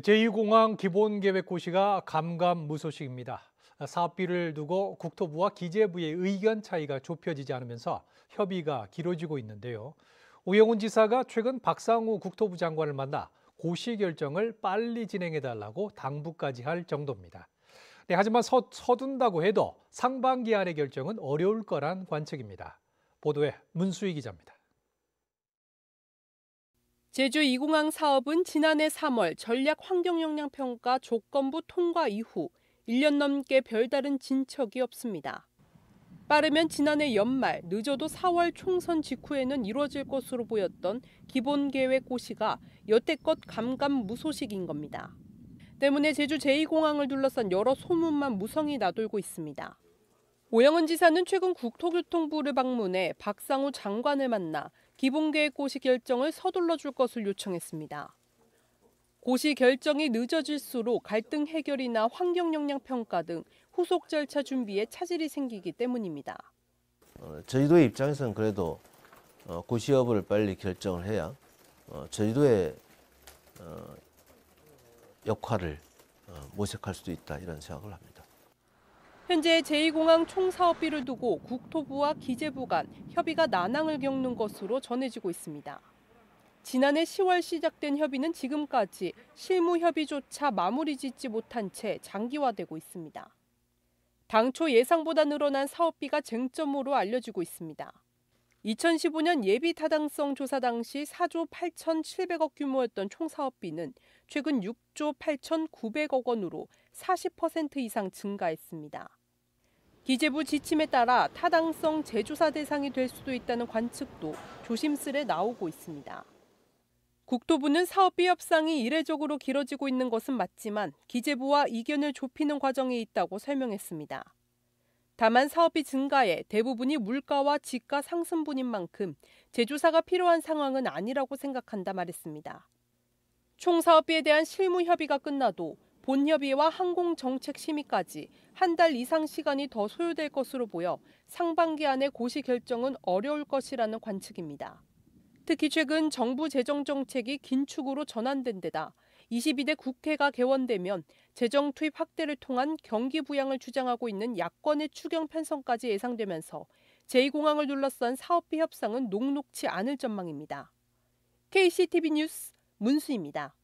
제2공항 기본계획 고시가 감감무소식입니다. 사업비를 두고 국토부와 기재부의 의견 차이가 좁혀지지 않으면서 협의가 길어지고 있는데요. 오영훈 지사가 최근 박상우 국토부 장관을 만나 고시 결정을 빨리 진행해달라고 당부까지 할 정도입니다. 네, 하지만 서, 서둔다고 해도 상반기 안의 결정은 어려울 거란 관측입니다. 보도에 문수희 기자입니다. 제주 이공항 사업은 지난해 3월 전략 환경영향평가 조건부 통과 이후 1년 넘게 별다른 진척이 없습니다. 빠르면 지난해 연말, 늦어도 4월 총선 직후에는 이루어질 것으로 보였던 기본 계획 고시가 여태껏 감감무소식인 겁니다. 때문에 제주 제2공항을 둘러싼 여러 소문만 무성히 나돌고 있습니다. 오영은 지사는 최근 국토교통부를 방문해 박상우 장관을 만나 기본계획 고시 결정을 서둘러 줄 것을 요청했습니다. 고시 결정이 늦어질수록 갈등 해결이나 환경 영향 평가 등 후속 절차 준비에 차질이 생기기 때문입니다. 어, 제주도의 입장에서는 그래도 어, 고시 여부를 빨리 결정을 해야 어, 제주도의 어, 역할을 어, 모색할 수도 있다 이런 생각을 합니다. 현재 제2공항 총사업비를 두고 국토부와 기재부 간 협의가 난항을 겪는 것으로 전해지고 있습니다. 지난해 10월 시작된 협의는 지금까지 실무 협의조차 마무리 짓지 못한 채 장기화되고 있습니다. 당초 예상보다 늘어난 사업비가 쟁점으로 알려지고 있습니다. 2015년 예비 타당성 조사 당시 4조 8,700억 규모였던 총 사업비는 최근 6조 8,900억 원으로 40% 이상 증가했습니다. 기재부 지침에 따라 타당성 재조사 대상이 될 수도 있다는 관측도 조심스레 나오고 있습니다. 국토부는 사업비 협상이 이례적으로 길어지고 있는 것은 맞지만 기재부와 이견을 좁히는 과정이 있다고 설명했습니다. 다만 사업비 증가에 대부분이 물가와 지가 상승분인 만큼 제조사가 필요한 상황은 아니라고 생각한다 말했습니다. 총 사업비에 대한 실무 협의가 끝나도 본협의와 항공정책 심의까지 한 달 이상 시간이 더 소요될 것으로 보여 상반기 안에 고시 결정은 어려울 것이라는 관측입니다. 특히 최근 정부 재정 정책이 긴축으로 전환된 데다 22대 국회가 개원되면 재정 투입 확대를 통한 경기 부양을 주장하고 있는 야권의 추경 편성까지 예상되면서 제2공항을 둘러싼 사업비 협상은 녹록치 않을 전망입니다. KCTV 뉴스 문수입니다.